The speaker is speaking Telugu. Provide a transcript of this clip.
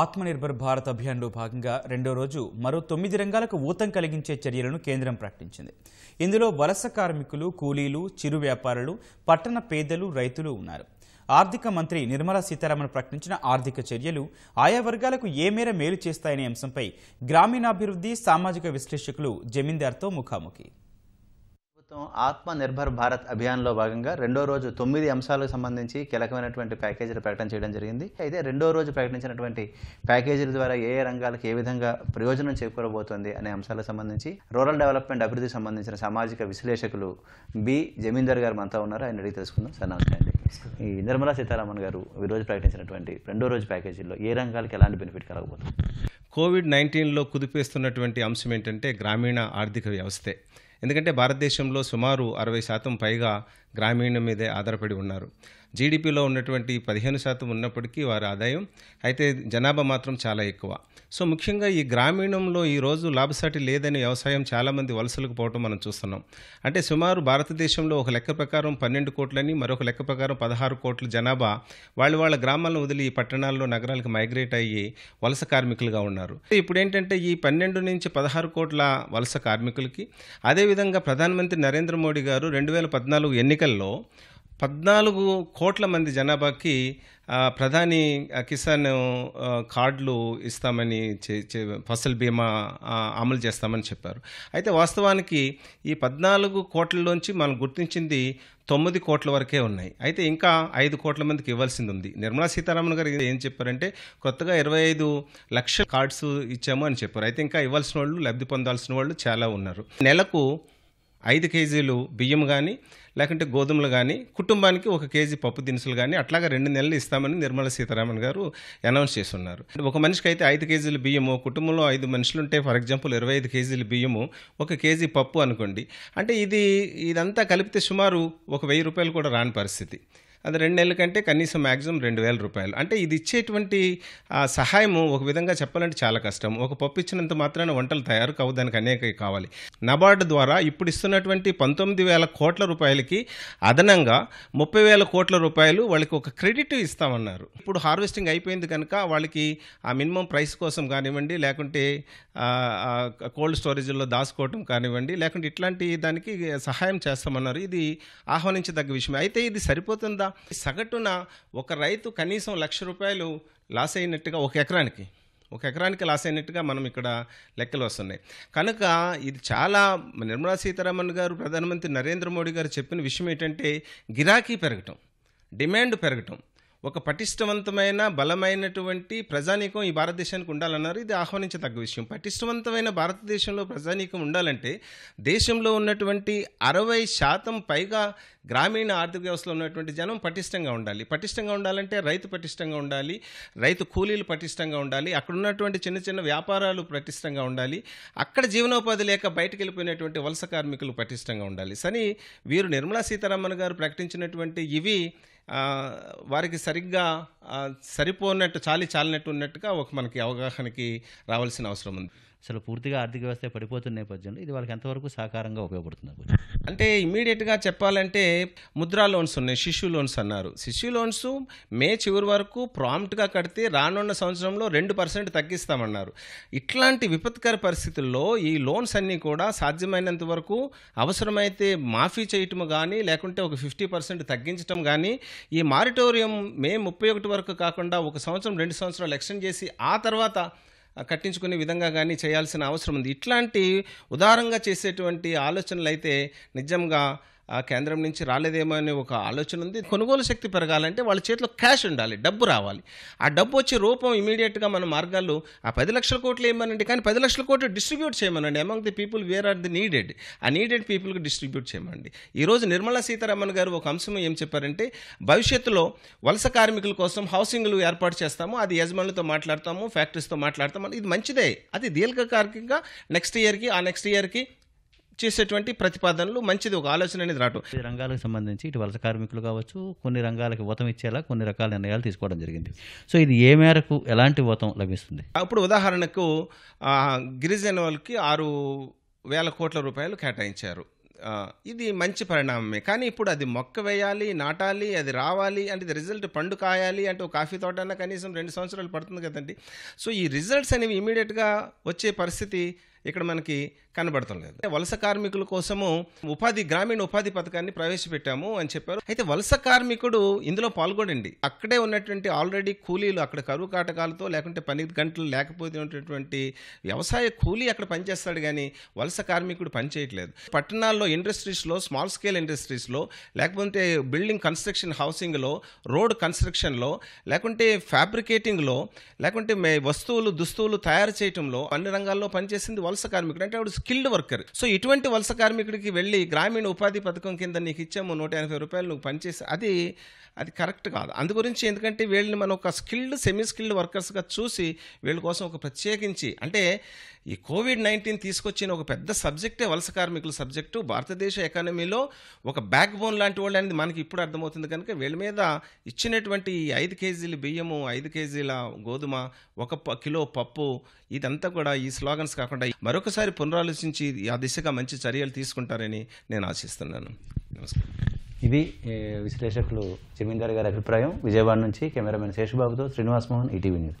ఆత్మనిర్భర్ భారత్ అభియాన్లో భాగంగా రెండో రోజు మరో తొమ్మిది రంగాలకు ఊతం కలిగించే చర్యలను కేంద్రం ప్రకటించింది ఇందులో వలస కార్మికులు కూలీలు చిరు వ్యాపారులు పట్టణ పేదలు రైతులు ఉన్నారు ఆర్థిక మంత్రి నిర్మలా సీతారామన్ ప్రకటించిన ఆర్థిక చర్యలు ఆయా వర్గాలకు ఏ మేర మేలు చేస్తాయనే అంశంపై గ్రామీణాభివృద్ధి సామాజిక విశ్లేషకులు జమీందార్తో ముఖాముఖి ప్రస్తుతం ఆత్మ నిర్భర్ భారత్ అభియాన్లో భాగంగా రెండో రోజు తొమ్మిది అంశాలకు సంబంధించి కీలకమైనటువంటి ప్యాకేజీలు ప్రకటన చేయడం జరిగింది అయితే రెండో రోజు ప్రకటించినటువంటి ప్యాకేజీల ద్వారా ఏ ఏ రంగాలకు ఏ విధంగా ప్రయోజనం చేకూరబోతోంది అనే అంశాలకు సంబంధించి రూరల్ డెవలప్మెంట్ అభివృద్ధికి సంబంధించిన సామాజిక విశ్లేషకులు బి జమీందర్ గారు మనతో ఉన్నారు ఆయన అడిగి తెలుసుకుందాం సార్ నమస్తే అండి ఈ నిర్మలా సీతారామన్ గారు ఈరోజు ప్రకటించినటువంటి రెండో రోజు ప్యాకేజీల్లో ఏ రంగాలకు ఎలాంటి బెనిఫిట్ కలగబోతుంది కోవిడ్ నైన్టీన్లో కుదిపేస్తున్నటువంటి అంశం ఏంటంటే గ్రామీణ ఆర్థిక వ్యవస్థే ఎందుకంటే భారతదేశంలో సుమారు అరవై శాతం పైగా గ్రామీణం మీదే ఆధారపడి ఉన్నారు జీడిపిలో ఉన్నటువంటి పదిహేను శాతం ఉన్నప్పటికీ వారి ఆదాయం అయితే జనాభా మాత్రం చాలా ఎక్కువ సో ముఖ్యంగా ఈ గ్రామీణంలో ఈరోజు లాభసాటి లేదని వ్యవసాయం చాలామంది వలసలకు పోవటం మనం చూస్తున్నాం అంటే సుమారు భారతదేశంలో ఒక లెక్క ప్రకారం పన్నెండు కోట్లని మరొక లెక్క ప్రకారం పదహారు కోట్ల జనాభా వాళ్ళు వాళ్ళ గ్రామాలను వదిలి ఈ పట్టణాల్లో నగరాలకు మైగ్రేట్ అయ్యి వలస కార్మికులుగా ఉన్నారు ఇప్పుడు ఏంటంటే ఈ పన్నెండు నుంచి పదహారు కోట్ల వలస కార్మికులకి అదేవిధంగా ప్రధానమంత్రి నరేంద్ర మోడీ గారు రెండు వేల పద్నాలుగు ఎన్నిక ఎన్నికల్లో పద్నాలుగు కోట్ల మంది జనాభాకి ప్రధాని కిసాన్ కార్డులు ఇస్తామని ఫసల్ బీమా అమలు చేస్తామని చెప్పారు అయితే వాస్తవానికి ఈ పద్నాలుగు కోట్లలోంచి మనం గుర్తించింది తొమ్మిది కోట్ల వరకే ఉన్నాయి అయితే ఇంకా ఐదు కోట్ల మందికి ఇవ్వాల్సింది ఉంది నిర్మలా సీతారామన్ గారు ఏం చెప్పారంటే కొత్తగా ఇరవై ఐదు లక్షల కార్డ్స్ ఇచ్చాము అని చెప్పారు అయితే ఇంకా ఇవ్వాల్సిన వాళ్ళు లబ్ధి పొందాల్సిన వాళ్ళు చాలా ఉన్నారు నెలకు ఐదు కేజీలు బియ్యం కానీ లేకుంటే గోధుమలు కానీ కుటుంబానికి ఒక కేజీ పప్పు దినుసులు కానీ అట్లాగా రెండు నెలలు ఇస్తామని నిర్మలా సీతారామన్ గారు అనౌన్స్ చేస్తున్నారు ఒక మనిషికి అయితే ఐదు కేజీలు బియ్యము కుటుంబంలో ఐదు మనుషులుంటే ఫర్ ఎగ్జాంపుల్ ఇరవై ఐదు కేజీలు బియ్యము ఒక కేజీ పప్పు అనుకోండి అంటే ఇది ఇదంతా కలిపితే సుమారు ఒక వెయ్యి రూపాయలు కూడా రాని పరిస్థితి అది రెండు నెలల కంటే కనీసం మ్యాక్సిమం రెండు వేల రూపాయలు అంటే ఇది ఇచ్చేటువంటి సహాయము ఒక విధంగా చెప్పాలంటే చాలా కష్టం ఒక పప్పు ఇచ్చినంత మాత్రాన వంటలు తయారు కావు దానికి అనేక కావాలి నబార్డు ద్వారా ఇప్పుడు ఇస్తున్నటువంటి పంతొమ్మిది వేల కోట్ల రూపాయలకి అదనంగా ముప్పై వేల కోట్ల రూపాయలు వాళ్ళకి ఒక క్రెడిట్ ఇస్తామన్నారు ఇప్పుడు హార్వెస్టింగ్ అయిపోయింది కనుక వాళ్ళకి ఆ మినిమం ప్రైస్ కోసం కానివ్వండి లేకుంటే కోల్డ్ స్టోరేజ్లో దాచుకోవటం కానివ్వండి లేకుంటే ఇట్లాంటి దానికి సహాయం చేస్తామన్నారు ఇది ఆహ్వానించదగ్గ విషయం అయితే ఇది సరిపోతుందా సగటున ఒక రైతు కనీసం లక్ష రూపాయలు లాస్ అయినట్టుగా ఒక ఎకరానికి ఒక ఎకరానికి లాస్ అయినట్టుగా మనం ఇక్కడ లెక్కలు వస్తున్నాయి కనుక ఇది చాలా నిర్మలా సీతారామన్ గారు ప్రధానమంత్రి నరేంద్ర మోడీ గారు చెప్పిన విషయం ఏంటంటే గిరాకీ పెరగటం డిమాండ్ పెరగటం ఒక పటిష్టవంతమైన బలమైనటువంటి ప్రజానీకం ఈ భారతదేశానికి ఉండాలన్నారు ఇది ఆహ్వానించదగ్గ విషయం పటిష్టవంతమైన భారతదేశంలో ప్రజానీకం ఉండాలంటే దేశంలో ఉన్నటువంటి అరవై శాతం పైగా గ్రామీణ ఆర్థిక వ్యవస్థలో ఉన్నటువంటి జనం పటిష్టంగా ఉండాలి పటిష్టంగా ఉండాలంటే రైతు పటిష్టంగా ఉండాలి రైతు కూలీలు పటిష్టంగా ఉండాలి అక్కడ ఉన్నటువంటి చిన్న చిన్న వ్యాపారాలు పటిష్టంగా ఉండాలి అక్కడ జీవనోపాధి లేక బయటకు వెళ్ళిపోయినటువంటి వలస కార్మికులు పటిష్టంగా ఉండాలి సని వీరు నిర్మలా సీతారామన్ గారు ప్రకటించినటువంటి ఇవి వారికి సరిగ్గా సరిపోనట్టు చాలి చాలినట్టు ఉన్నట్టుగా ఒక మనకి అవగాహనకి రావాల్సిన అవసరం ఉంది అసలు పూర్తిగా ఆర్థిక వ్యవస్థ పడిపోతున్న నేపథ్యంలో ఇది వాళ్ళకి ఎంతవరకు సహకారంగా ఉపయోగపడుతుంది అంటే ఇమీడియట్గా చెప్పాలంటే ముద్రా లోన్స్ ఉన్నాయి శిశు లోన్స్ అన్నారు శిశు లోన్స్ మే చివరి వరకు ప్రాంప్ట్గా కడితే రానున్న సంవత్సరంలో రెండు పర్సెంట్ తగ్గిస్తామన్నారు ఇట్లాంటి విపత్కర పరిస్థితుల్లో ఈ లోన్స్ అన్నీ కూడా సాధ్యమైనంత వరకు అవసరమైతే మాఫీ చేయటం కానీ లేకుంటే ఒక ఫిఫ్టీ పర్సెంట్ తగ్గించటం కానీ ఈ మారిటోరియం మే ముప్పై ఒకటి వరకు కాకుండా ఒక సంవత్సరం రెండు సంవత్సరాలు ఎక్స్టెండ్ చేసి ఆ తర్వాత కట్టించుకునే విధంగా కానీ చేయాల్సిన అవసరం ఉంది ఇట్లాంటి ఉదారంగా చేసేటువంటి ఆలోచనలు అయితే నిజంగా ఆ కేంద్రం నుంచి రాలేదేమో అనే ఒక ఆలోచన ఉంది కొనుగోలు శక్తి పెరగాలంటే వాళ్ళ చేతిలో క్యాష్ ఉండాలి డబ్బు రావాలి ఆ డబ్బు వచ్చే రూపం ఇమీడియట్గా మన మార్గాల్లో ఆ పది లక్షల కోట్లు ఏమనండి కానీ పది లక్షల కోట్లు డిస్ట్రిబ్యూట్ చేయమనండి among the people where are the needed ఆ నీడెడ్ పీపుల్కి డిస్ట్రిబ్యూట్ చేయమండి ఈరోజు నిర్మలా సీతారామన్ గారు ఒక అంశం ఏం చెప్పారంటే భవిష్యత్తులో వలస కార్మికుల కోసం హౌసింగ్లు ఏర్పాటు చేస్తాము అది యజమానులతో మాట్లాడతాము ఫ్యాక్టరీస్తో మాట్లాడతాము ఇది మంచిదే అది దీర్ఘకాలికంగా నెక్స్ట్ ఇయర్కి ఆ నెక్స్ట్ ఇయర్కి చేసేటువంటి ప్రతిపాదనలు మంచిది ఒక ఆలోచన అనేది రావటం రంగాలకు సంబంధించి ఇటు వలస కార్మికులు కావచ్చు కొన్ని రంగాలకు ఊతం ఇచ్చేలా కొన్ని రకాల నిర్ణయాలు తీసుకోవడం జరిగింది సో ఇది ఏ మేరకు ఎలాంటి ఊతం లభిస్తుంది అప్పుడు ఉదాహరణకు గిరిజన వాళ్ళకి ఆరు వేల కోట్ల రూపాయలు కేటాయించారు ఇది మంచి పరిణామమే కానీ ఇప్పుడు అది మొక్క వేయాలి నాటాలి అది రావాలి అంటే ఇది రిజల్ట్ పండు కాయాలి అంటే ఒక కాఫీ తోటన్నా కనీసం రెండు సంవత్సరాలు పడుతుంది కదండి సో ఈ రిజల్ట్స్ అనేవి ఇమీడియట్గా వచ్చే పరిస్థితి ఇక్కడ మనకి కనబడటం లేదు వలస కార్మికుల కోసము ఉపాధి గ్రామీణ ఉపాధి పథకాన్ని ప్రవేశపెట్టాము అని చెప్పారు అయితే వలస కార్మికుడు ఇందులో పాల్గొనండి అక్కడే ఉన్నటువంటి ఆల్రెడీ కూలీలు అక్కడ కరువు కాటకాలతో లేకుంటే పని గంటలు లేకపోతున్నటువంటి వ్యవసాయ కూలీ అక్కడ పనిచేస్తాడు కానీ వలస కార్మికుడు పనిచేయట్లేదు పట్టణాల్లో ఇండస్ట్రీస్లో స్మాల్ స్కేల్ ఇండస్ట్రీస్లో లేకపోతే బిల్డింగ్ కన్స్ట్రక్షన్ హౌసింగ్లో రోడ్ కన్స్ట్రక్షన్లో లేకుంటే ఫ్యాబ్రికేటింగ్లో లేకుంటే వస్తువులు దుస్తువులు తయారు చేయటంలో అన్ని రంగాల్లో పనిచేసింది వలస కార్మికుడు అంటే ఆవిడ స్కిల్డ్ వర్కర్ సో ఇటువంటి వలస కార్మికుడికి వెళ్ళి గ్రామీణ ఉపాధి పథకం కింద నీకు ఇచ్చాము నూట ఎనభై రూపాయలు నువ్వు పనిచేసి అది అది కరెక్ట్ కాదు అందు గురించి ఎందుకంటే వీళ్ళని మనం ఒక స్కిల్డ్ సెమీ స్కిల్డ్ వర్కర్స్గా చూసి వీళ్ళ కోసం ఒక ప్రత్యేకించి అంటే ఈ కోవిడ్ నైన్టీన్ తీసుకొచ్చిన ఒక పెద్ద సబ్జెక్టే వలస కార్మికుల సబ్జెక్టు భారతదేశ ఎకానమీలో ఒక బ్యాక్ బోన్ లాంటి వాళ్ళు అనేది మనకి ఇప్పుడు అర్థమవుతుంది కనుక వీళ్ళ మీద ఇచ్చినటువంటి ఐదు కేజీల బియ్యము ఐదు కేజీల గోధుమ ఒక కిలో పప్పు ఇదంతా కూడా ఈ స్లోగన్స్ కాకుండా మరొకసారి పునరాలోచించి ఆ దిశగా మంచి చర్యలు తీసుకుంటారని నేను ఆశిస్తున్నాను నమస్కారం ఇది విశ్లేషకులు జమీందారు గారి అభిప్రాయం విజయవాడ నుంచి కెమెరామెన్ శేషబాబుతో శ్రీనివాస్ మోహన్ ఈటీవీ న్యూస్